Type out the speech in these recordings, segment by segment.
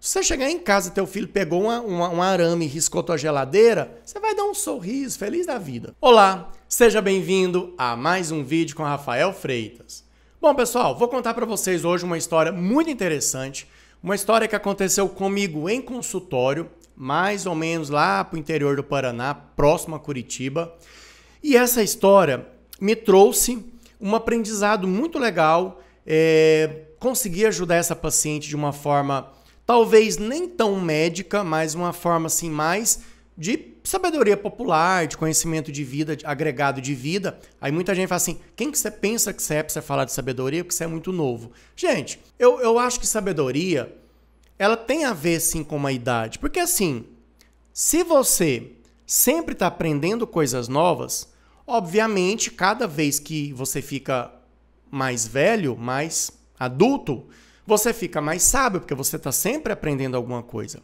Se você chegar em casa e teu filho pegou um arame e riscou tua geladeira, você vai dar um sorriso, feliz da vida. Olá, seja bem-vindo a mais um vídeo com Rafael Freitas. Bom, pessoal, vou contar para vocês hoje uma história muito interessante, uma história que aconteceu comigo em consultório, mais ou menos lá pro interior do Paraná, próximo a Curitiba. E essa história me trouxe um aprendizado muito legal, é, consegui ajudar essa paciente de uma forma talvez nem tão médica, mas uma forma assim mais de sabedoria popular, de conhecimento de vida, de agregado de vida. Aí muita gente fala assim: quem que você pensa que você é pra você falar de sabedoria? Porque você é muito novo. Gente, eu, eu acho que sabedoria ela tem a ver sim com a idade. Porque assim, se você sempre está aprendendo coisas novas, obviamente, cada vez que você fica mais velho, mais adulto, você fica mais sábio porque você está sempre aprendendo alguma coisa.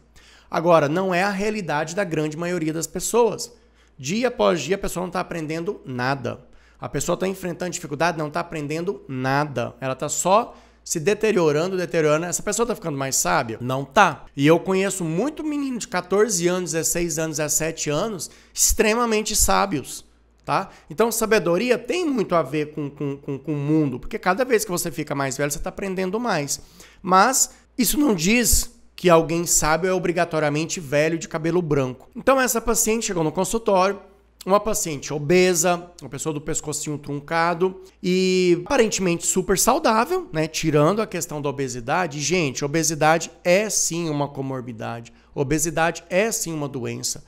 Agora, não é a realidade da grande maioria das pessoas. Dia após dia a pessoa não está aprendendo nada. A pessoa está enfrentando dificuldade, não está aprendendo nada. Ela está só se deteriorando, deteriorando. Essa pessoa está ficando mais sábia? Não está. E eu conheço muito menino de 14 anos, 16 anos, 17 anos, extremamente sábios tá? Então, sabedoria tem muito a ver com, com, com, com o mundo, porque cada vez que você fica mais velho, você está aprendendo mais. Mas isso não diz que alguém sábio é obrigatoriamente velho de cabelo branco. Então, essa paciente chegou no consultório, uma paciente obesa, uma pessoa do pescocinho truncado e aparentemente super saudável, né? Tirando a questão da obesidade, gente, obesidade é sim uma comorbidade. Obesidade é sim uma doença.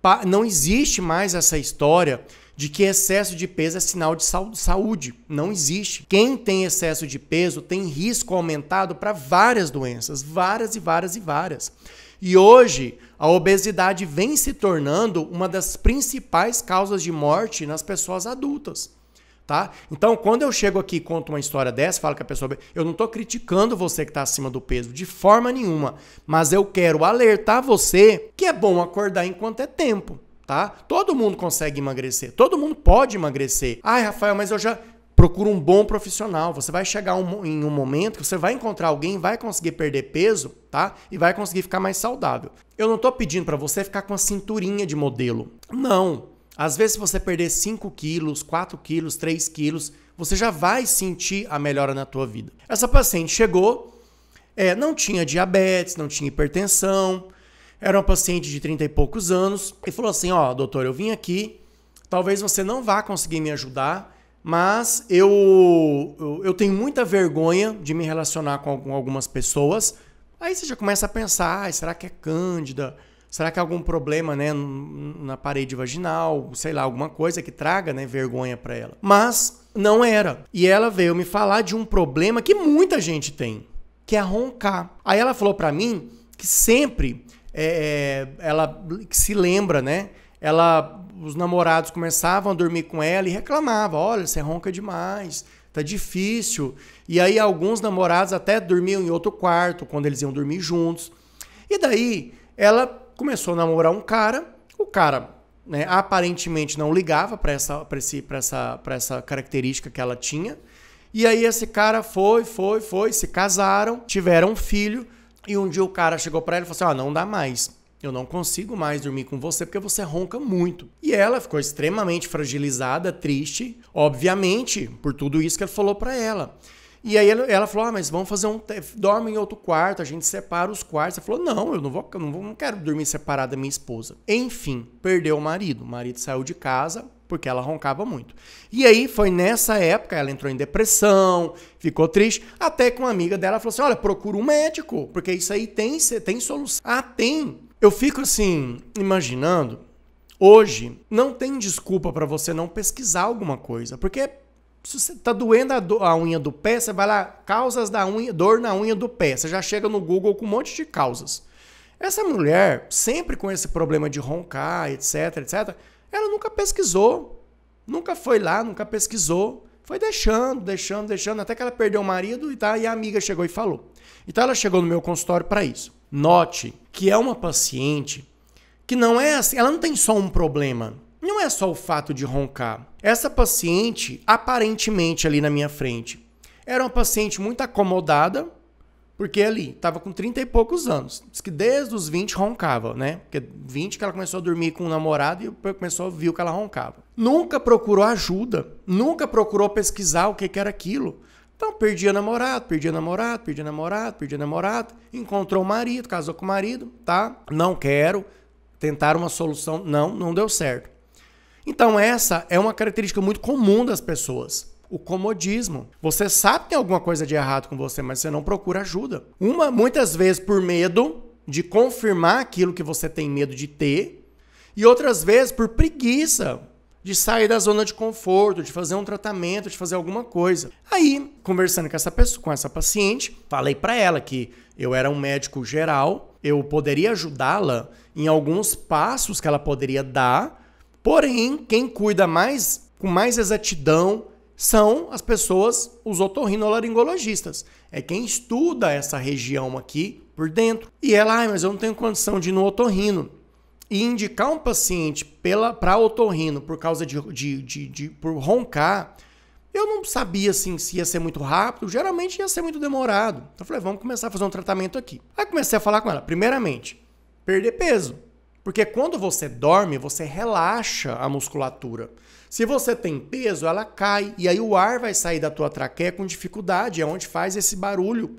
Pa não existe mais essa história de que excesso de peso é sinal de saúde. Não existe. Quem tem excesso de peso tem risco aumentado para várias doenças, várias e várias e várias. E hoje, a obesidade vem se tornando uma das principais causas de morte nas pessoas adultas. Tá? Então, quando eu chego aqui e conto uma história dessa, falo que a pessoa. Eu não estou criticando você que está acima do peso, de forma nenhuma. Mas eu quero alertar você que é bom acordar enquanto é tempo tá? Todo mundo consegue emagrecer, todo mundo pode emagrecer. Ai, Rafael, mas eu já procuro um bom profissional. Você vai chegar um, em um momento que você vai encontrar alguém, vai conseguir perder peso, tá? E vai conseguir ficar mais saudável. Eu não tô pedindo para você ficar com a cinturinha de modelo. Não. Às vezes, se você perder 5 quilos, 4 quilos, 3 quilos, você já vai sentir a melhora na tua vida. Essa paciente chegou, é, não tinha diabetes, não tinha hipertensão, era uma paciente de 30 e poucos anos e falou assim: Ó, oh, doutor, eu vim aqui, talvez você não vá conseguir me ajudar, mas eu, eu, tenho muita vergonha de me relacionar com, algumas pessoas. Aí você já começa a pensar: ah, será que é Cândida? Será que é algum problema né, na parede vaginal? Sei lá, alguma coisa que traga né, vergonha para ela. Mas não era. E ela veio me falar de um problema que muita gente tem, que é roncar. Aí ela falou para mim que sempre é, é, ela se lembra, né? Ela, os namorados começavam a dormir com ela e reclamava: olha, você ronca demais, tá difícil. E aí alguns namorados até dormiam em outro quarto quando eles iam dormir juntos. E daí ela começou a namorar um cara, o cara né, aparentemente não ligava para essa, para esse, para essa, pra essa característica que ela tinha. E aí esse cara foi, foi, foi, se casaram, tiveram um filho. E um dia o cara chegou para ela e falou assim: Ó, ah, não dá mais. Eu não consigo mais dormir com você porque você ronca muito. E ela ficou extremamente fragilizada, triste, obviamente, por tudo isso que ele falou para ela. E aí ela falou: ah, mas vamos fazer um. Dorme em outro quarto, a gente separa os quartos. Ela falou: não, eu não vou, eu não, vou não quero dormir separado da minha esposa. Enfim, perdeu o marido. O marido saiu de casa, porque ela roncava muito. E aí foi nessa época, ela entrou em depressão, ficou triste, até que uma amiga dela falou assim: olha, procura um médico, porque isso aí tem, tem solução. Ah, tem. Eu fico assim, imaginando, hoje não tem desculpa para você não pesquisar alguma coisa, porque se você tá doendo a, do, a, unha do pé, você vai lá, causas da unha, dor na unha do pé. Você já chega no Google com um monte de causas. Essa mulher, sempre com esse problema de roncar, etc, etc, ela nunca pesquisou, nunca foi lá, nunca pesquisou. Foi deixando, deixando, deixando, até que ela perdeu o marido e, tá, e a amiga chegou e falou. Então ela chegou no meu consultório para isso. Note que é uma paciente que não é assim, ela não tem só um problema. Não é só o fato de roncar. Essa paciente, aparentemente ali na minha frente, era uma paciente muito acomodada, porque ali, tava com 30 e poucos anos. Diz que desde os 20 roncava, né? Porque 20 que ela começou a dormir com um namorado e começou a ver que ela roncava. Nunca procurou ajuda, nunca procurou pesquisar o que, que era aquilo. Então, perdia namorado, perdia namorado, perdia namorado, perdia namorado. Encontrou o marido, casou com o marido, tá? Não quero. Tentaram uma solução, não, não deu certo. Então, essa é uma característica muito comum das pessoas o comodismo. Você sabe que tem alguma coisa de errado com você, mas você não procura ajuda. Uma, muitas vezes por medo de confirmar aquilo que você tem medo de ter, e outras vezes por preguiça de sair da zona de conforto, de fazer um tratamento, de fazer alguma coisa. Aí, conversando com essa pessoa, com essa paciente, falei para ela que eu era um médico geral, eu poderia ajudá-la em alguns passos que ela poderia dar, porém, quem cuida mais com mais exatidão são as pessoas, os otorrinolaringologistas. É quem estuda essa região aqui por dentro. E ela, ah, mas eu não tenho condição de ir no otorrino. E indicar um paciente para otorrino por causa de, de, de, de por roncar, eu não sabia assim, se ia ser muito rápido, geralmente ia ser muito demorado. Então eu falei, vamos começar a fazer um tratamento aqui. Aí comecei a falar com ela, primeiramente, perder peso. Porque quando você dorme, você relaxa a musculatura. Se você tem peso, ela cai e aí o ar vai sair da tua traqueia com dificuldade, é onde faz esse barulho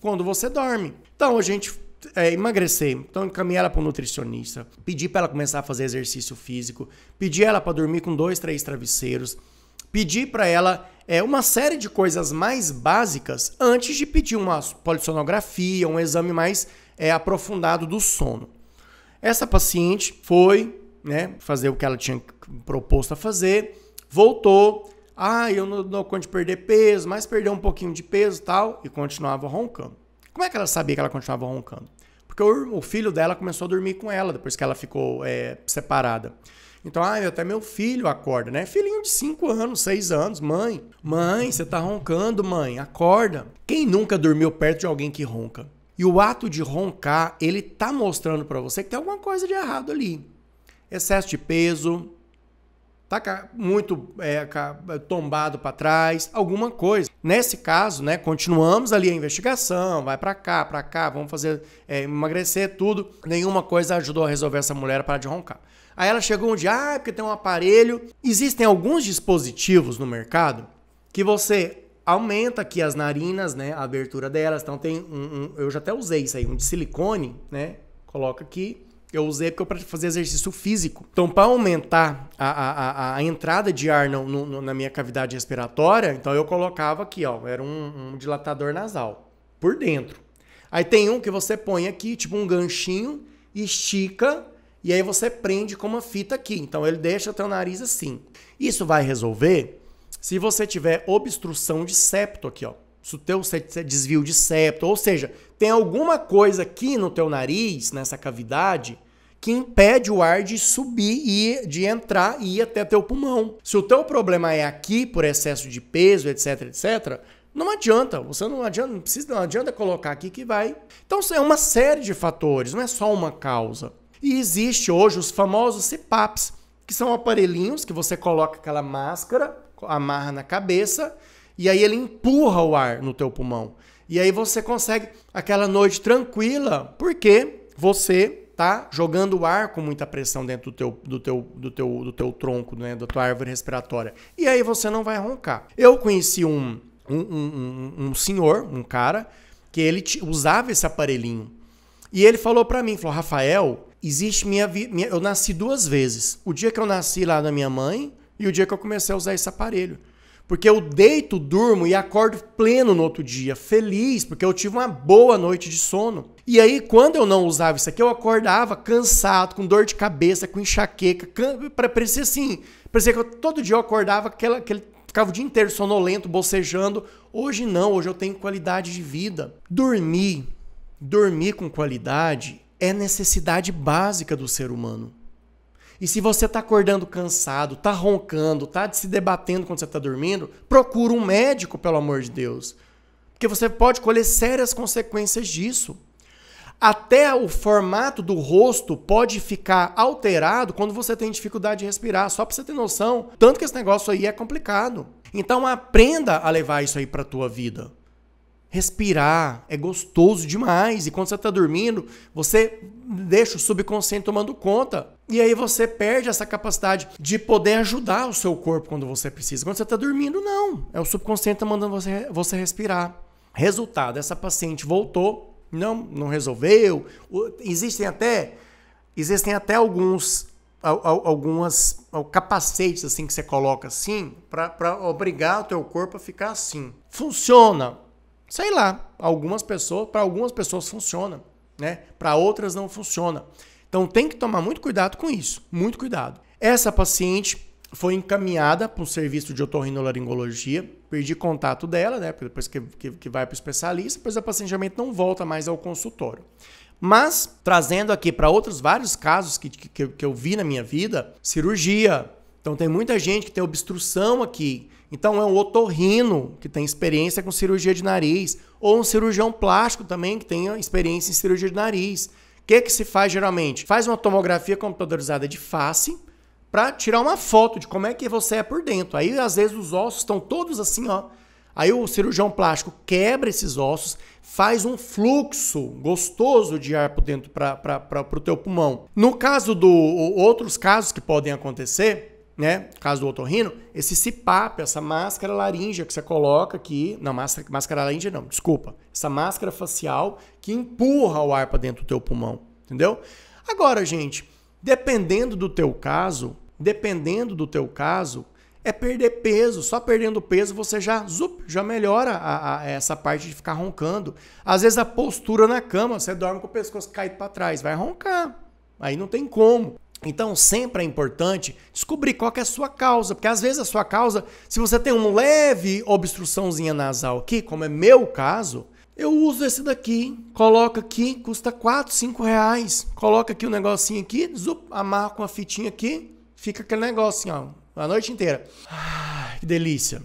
quando você dorme. Então a gente é, emagrecer, então encaminhei ela para um nutricionista, pedi para ela começar a fazer exercício físico, pedi ela para dormir com dois, três travesseiros, pedi para ela é, uma série de coisas mais básicas antes de pedir uma polissonografia, um exame mais é, aprofundado do sono. Essa paciente foi né, fazer o que ela tinha proposto a fazer, voltou. Ah, eu não dou conta de perder peso, mas perdeu um pouquinho de peso e tal, e continuava roncando. Como é que ela sabia que ela continuava roncando? Porque o, o filho dela começou a dormir com ela depois que ela ficou é, separada. Então, ah, até meu filho acorda, né? Filhinho de 5 anos, 6 anos, mãe. Mãe, você tá roncando, mãe, acorda. Quem nunca dormiu perto de alguém que ronca? E o ato de roncar, ele tá mostrando para você que tem alguma coisa de errado ali. Excesso de peso, tá muito é, tombado para trás, alguma coisa. Nesse caso, né, continuamos ali a investigação, vai para cá, para cá, vamos fazer é, emagrecer tudo. Nenhuma coisa ajudou a resolver essa mulher para de roncar. Aí ela chegou um dia, ah, é porque tem um aparelho. Existem alguns dispositivos no mercado que você aumenta aqui as narinas, né? A abertura delas. Então tem um, um, eu já até usei isso aí, um de silicone, né? Coloca aqui. Eu usei porque eu é para fazer exercício físico. Então, para aumentar a, a, a, entrada de ar no, no, na minha cavidade respiratória, então eu colocava aqui, ó, era um, um dilatador nasal por dentro. Aí tem um que você põe aqui, tipo um ganchinho, estica e aí você prende com uma fita aqui. Então ele deixa o teu nariz assim. Isso vai resolver se você tiver obstrução de septo aqui, ó, se o teu desvio de septo, ou seja, tem alguma coisa aqui no teu nariz, nessa cavidade, que impede o ar de subir e de entrar e ir até teu pulmão. Se o teu problema é aqui por excesso de peso, etc, etc, não adianta, você não adianta, não precisa, não adianta colocar aqui que vai. Então é uma série de fatores, não é só uma causa. E existe hoje os famosos CPAPs, que são aparelhinhos que você coloca aquela máscara amarra na cabeça e aí ele empurra o ar no teu pulmão. E aí você consegue aquela noite tranquila, porque você tá jogando o ar com muita pressão dentro do teu, do teu, do teu, do teu tronco, né, da tua árvore respiratória. E aí você não vai roncar. Eu conheci um, um, um, um senhor, um cara, que ele usava esse aparelhinho. E ele falou para mim, falou, Rafael, existe minha, minha... Eu nasci duas vezes. O dia que eu nasci lá da minha mãe e o dia que eu comecei a usar esse aparelho. Porque eu deito, durmo e acordo pleno no outro dia, feliz, porque eu tive uma boa noite de sono. E aí, quando eu não usava isso aqui, eu acordava cansado, com dor de cabeça, com enxaqueca, can... parecia assim, parecia que eu, todo dia eu acordava aquela, aquele ficava o dia inteiro sonolento, bocejando. Hoje não, hoje eu tenho qualidade de vida. Dormir, dormir com qualidade é necessidade básica do ser humano. E se você está acordando cansado, está roncando, está se debatendo quando você está dormindo, procura um médico, pelo amor de Deus. Porque você pode colher sérias consequências disso. Até o formato do rosto pode ficar alterado quando você tem dificuldade de respirar, só para você ter noção. Tanto que esse negócio aí é complicado. Então aprenda a levar isso aí para a tua vida. Respirar é gostoso demais e quando você está dormindo, você deixa o subconsciente tomando conta. E aí você perde essa capacidade de poder ajudar o seu corpo quando você precisa. Quando você está dormindo, não. É o subconsciente tá mandando você, você respirar. Resultado, essa paciente voltou, não, não resolveu. Existem até existem até alguns algumas capacetes assim que você coloca assim para obrigar o teu corpo a ficar assim. Funciona. Sei lá, algumas pessoas, para algumas pessoas funciona, né? Para outras não funciona. Então tem que tomar muito cuidado com isso, muito cuidado. Essa paciente foi encaminhada para um serviço de otorrinolaringologia, perdi contato dela, né? Depois que, que, que vai para o especialista, depois a paciente geralmente não volta mais ao consultório. Mas, trazendo aqui para outros vários casos que, que, que eu vi na minha vida, cirurgia. Então tem muita gente que tem obstrução aqui. Então é um otorrino que tem experiência com cirurgia de nariz, ou um cirurgião plástico também que tem experiência em cirurgia de nariz que, que se faz geralmente? Faz uma tomografia computadorizada de face para tirar uma foto de como é que você é por dentro. Aí, às vezes, os ossos estão todos assim, ó. Aí o cirurgião plástico quebra esses ossos, faz um fluxo gostoso de ar por dentro para o teu pulmão. No caso do outros casos que podem acontecer, né? No caso do otorrino, esse CPAP, essa máscara laríngea que você coloca aqui, não, máscara, máscara laríngea não, desculpa, essa máscara facial que empurra o ar para dentro do teu pulmão, entendeu? Agora, gente, dependendo do teu caso, dependendo do teu caso, é perder peso. Só perdendo peso você já zup, já melhora a, a, essa parte de ficar roncando. Às vezes a postura na cama, você dorme com o pescoço caído para trás, vai roncar. Aí não tem como. Então, sempre é importante descobrir qual é a sua causa, porque às vezes a sua causa, se você tem uma leve obstruçãozinha nasal aqui, como é meu caso, eu uso esse daqui, coloca aqui, custa 4, 5 reais, coloca aqui o um negocinho aqui, zup, amarra com a fitinha aqui, fica aquele negocinho, ó, a noite inteira. Ah, que delícia.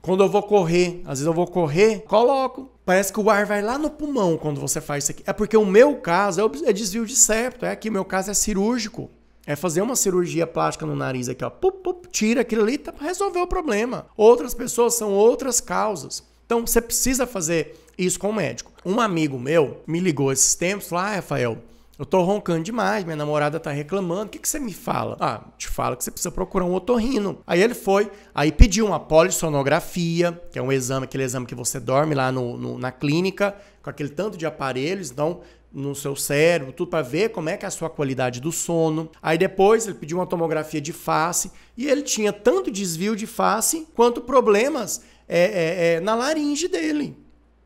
Quando eu vou correr, às vezes eu vou correr, coloco. Parece que o ar vai lá no pulmão quando você faz isso aqui. É porque o meu caso é, é desvio de septo, é que meu caso é cirúrgico. É fazer uma cirurgia plástica no nariz aqui, ó. Pup, pup, tira aquilo ali, tá, resolveu o problema. Outras pessoas são outras causas. Então você precisa fazer isso com o médico. Um amigo meu me ligou esses tempos, falou: Ah, Rafael, eu tô roncando demais, minha namorada tá reclamando. O que, que você me fala? Ah, te fala que você precisa procurar um otorrino. Aí ele foi, aí pediu uma polissonografia, que é um exame, aquele exame que você dorme lá no, no na clínica, com aquele tanto de aparelhos, então no seu cérebro, tudo para ver como é que é a sua qualidade do sono. Aí depois ele pediu uma tomografia de face e ele tinha tanto desvio de face quanto problemas é, é, é, na laringe dele,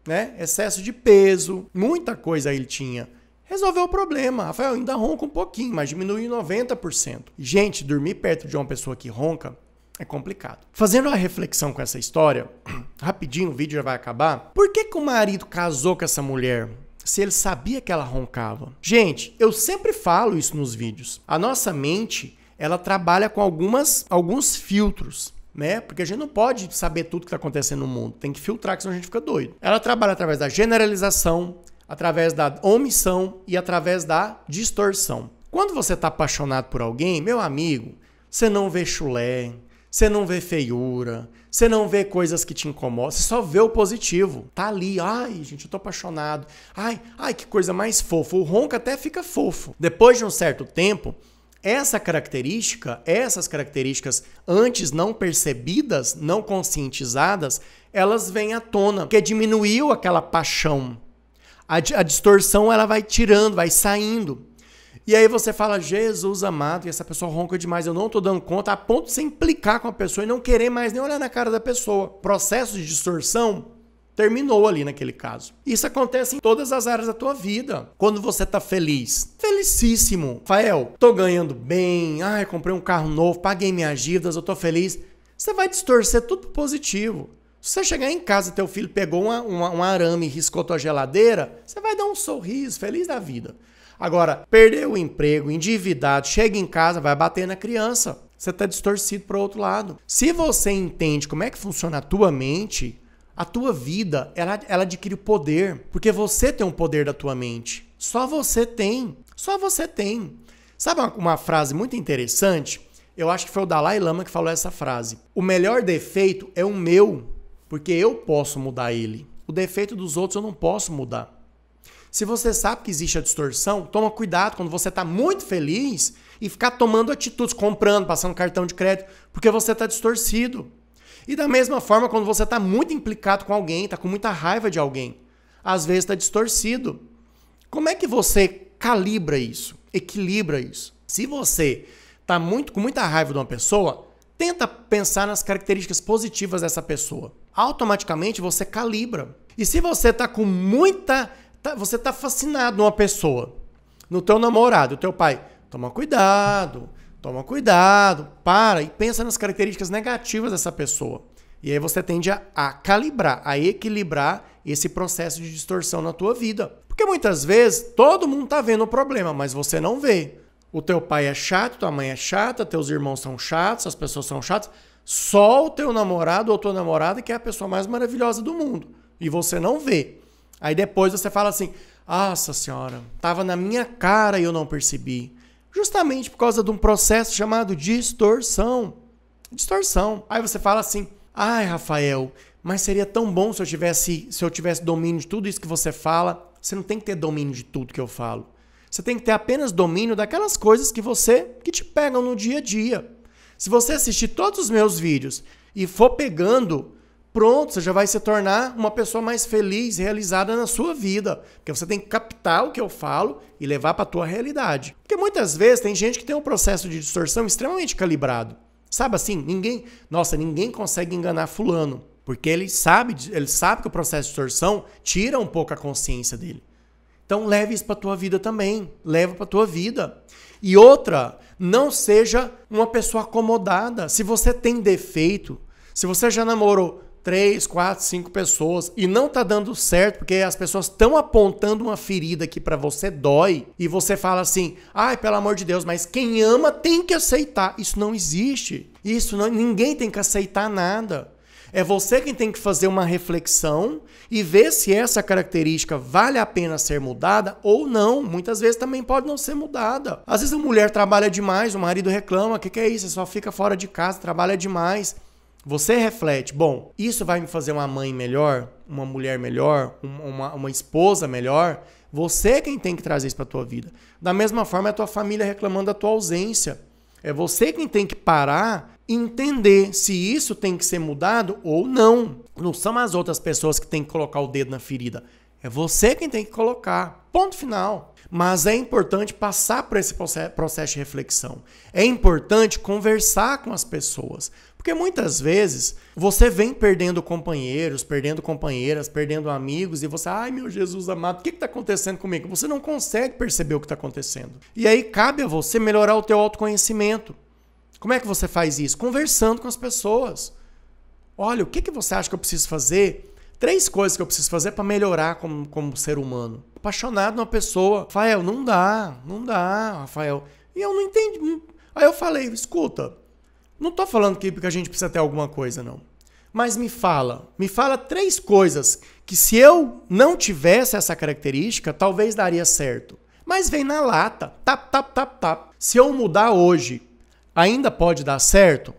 né? Excesso de peso, muita coisa ele tinha. Resolveu o problema. Rafael ainda ronca um pouquinho, mas diminuiu em 90%. Gente, dormir perto de uma pessoa que ronca é complicado. Fazendo uma reflexão com essa história, rapidinho o vídeo já vai acabar. Por que, que o marido casou com essa mulher? se ele sabia que ela roncava. Gente, eu sempre falo isso nos vídeos. A nossa mente, ela trabalha com algumas alguns filtros. Né? Porque a gente não pode saber tudo que está acontecendo no mundo. Tem que filtrar, que senão a gente fica doido. Ela trabalha através da generalização, através da omissão e através da distorção. Quando você está apaixonado por alguém, meu amigo, você não vê chulé, você não vê feiura, você não vê coisas que te incomodam, você só vê o positivo. Tá ali, ai, gente, eu tô apaixonado. Ai, ai, que coisa mais fofa. O ronco até fica fofo. Depois de um certo tempo, essa característica, essas características antes não percebidas, não conscientizadas, elas vêm à tona, porque diminuiu aquela paixão. A, a distorção ela vai tirando, vai saindo. E aí você fala, Jesus amado, e essa pessoa ronca demais, eu não tô dando conta, a ponto de você implicar com a pessoa e não querer mais nem olhar na cara da pessoa. Processo de distorção terminou ali naquele caso. Isso acontece em todas as áreas da tua vida. Quando você tá feliz, felicíssimo. Fael, tô ganhando bem, ai, comprei um carro novo, paguei minhas dívidas, eu tô feliz. Você vai distorcer tudo pro positivo. Se você chegar em casa e teu filho pegou um arame e riscou tua geladeira, você vai dar um sorriso, feliz da vida. Agora, perder o emprego, endividado, chega em casa, vai bater na criança. Você está distorcido para o outro lado. Se você entende como é que funciona a tua mente, a tua vida, ela, ela adquire poder. Porque você tem o um poder da tua mente. Só você tem. Só você tem. Sabe uma, uma frase muito interessante? Eu acho que foi o Dalai Lama que falou essa frase. O melhor defeito é o meu, porque eu posso mudar ele. O defeito dos outros eu não posso mudar. Se você sabe que existe a distorção, toma cuidado quando você está muito feliz e ficar tomando atitudes, comprando, passando cartão de crédito, porque você está distorcido. E da mesma forma, quando você está muito implicado com alguém, está com muita raiva de alguém, às vezes está distorcido. Como é que você calibra isso, equilibra isso? Se você está muito, com muita raiva de uma pessoa, tenta pensar nas características positivas dessa pessoa. Automaticamente você calibra. E se você está com muita Tá, você tá fascinado numa pessoa, no teu namorado, teu pai. Toma cuidado, toma cuidado, para e pensa nas características negativas dessa pessoa. E aí você tende a, a calibrar, a equilibrar esse processo de distorção na tua vida. Porque muitas vezes todo mundo tá vendo o problema, mas você não vê. O teu pai é chato, tua mãe é chata, teus irmãos são chatos, as pessoas são chatas. Só o teu namorado ou tua namorada que é a pessoa mais maravilhosa do mundo. E você não vê. Aí depois você fala assim: Nossa senhora, tava na minha cara e eu não percebi. Justamente por causa de um processo chamado distorção. Distorção. Aí você fala assim: Ai, Rafael, mas seria tão bom se eu tivesse, se eu tivesse domínio de tudo isso que você fala. Você não tem que ter domínio de tudo que eu falo. Você tem que ter apenas domínio daquelas coisas que você que te pegam no dia a dia. Se você assistir todos os meus vídeos e for pegando pronto, você já vai se tornar uma pessoa mais feliz, realizada na sua vida. Porque você tem que captar o que eu falo e levar para a tua realidade. Porque muitas vezes tem gente que tem um processo de distorção extremamente calibrado. Sabe assim, ninguém, nossa, ninguém consegue enganar fulano, porque ele sabe, ele sabe que o processo de distorção tira um pouco a consciência dele. Então leve isso para tua vida também, leva para tua vida. E outra, não seja uma pessoa acomodada. Se você tem defeito, se você já namorou três, quatro, cinco pessoas e não tá dando certo porque as pessoas estão apontando uma ferida que para você dói e você fala assim: "Ai, pelo amor de Deus, mas quem ama tem que aceitar". Isso não existe. Isso não, ninguém tem que aceitar nada. É você quem tem que fazer uma reflexão e ver se essa característica vale a pena ser mudada ou não. Muitas vezes também pode não ser mudada. Às vezes a mulher trabalha demais, o marido reclama: o que, que é isso? Você só fica fora de casa, trabalha demais. Você reflete, bom, isso vai me fazer uma mãe melhor, uma mulher melhor, uma, uma esposa melhor? Você é quem tem que trazer isso para a tua vida. Da mesma forma, é a tua família reclamando da tua ausência. É você quem tem que parar e entender se isso tem que ser mudado ou não. Não são as outras pessoas que têm que colocar o dedo na ferida. É você quem tem que colocar. Ponto final. Mas é importante passar por esse processo de reflexão. É importante conversar com as pessoas. Porque muitas vezes você vem perdendo companheiros, perdendo companheiras, perdendo amigos, e você, ai meu Jesus amado, o que está acontecendo comigo? Você não consegue perceber o que está acontecendo. E aí cabe a você melhorar o teu autoconhecimento. Como é que você faz isso? Conversando com as pessoas. Olha, o que, que você acha que eu preciso fazer? Três coisas que eu preciso fazer para melhorar como, como ser humano. Apaixonado numa pessoa. Rafael, não dá, não dá, Rafael. E eu não entendi. Hum. Aí eu falei, escuta, não tô falando que porque a gente precisa ter alguma coisa, não. Mas me fala, me fala três coisas que se eu não tivesse essa característica, talvez daria certo. Mas vem na lata, tap, tap, tap, tap. Se eu mudar hoje, ainda pode dar certo?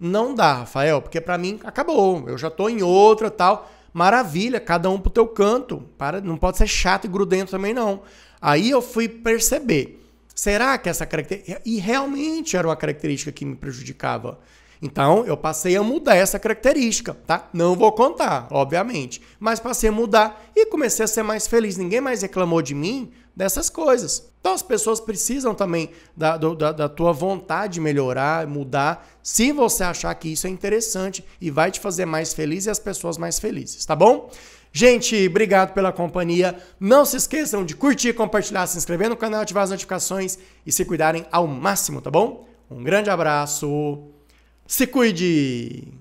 Não dá, Rafael, porque para mim acabou. Eu já tô em outra tal. Maravilha, cada um pro teu canto. Para, não pode ser chato e grudento também não. Aí eu fui perceber Será que essa característica. E realmente era uma característica que me prejudicava. Então, eu passei a mudar essa característica, tá? Não vou contar, obviamente, mas passei a mudar e comecei a ser mais feliz. Ninguém mais reclamou de mim dessas coisas. Então, as pessoas precisam também da, do, da, da tua vontade de melhorar, mudar, se você achar que isso é interessante e vai te fazer mais feliz e as pessoas mais felizes, tá bom? Gente, obrigado pela companhia. Não se esqueçam de curtir, compartilhar, se inscrever no canal, ativar as notificações e se cuidarem ao máximo, tá bom? Um grande abraço. Se cuide!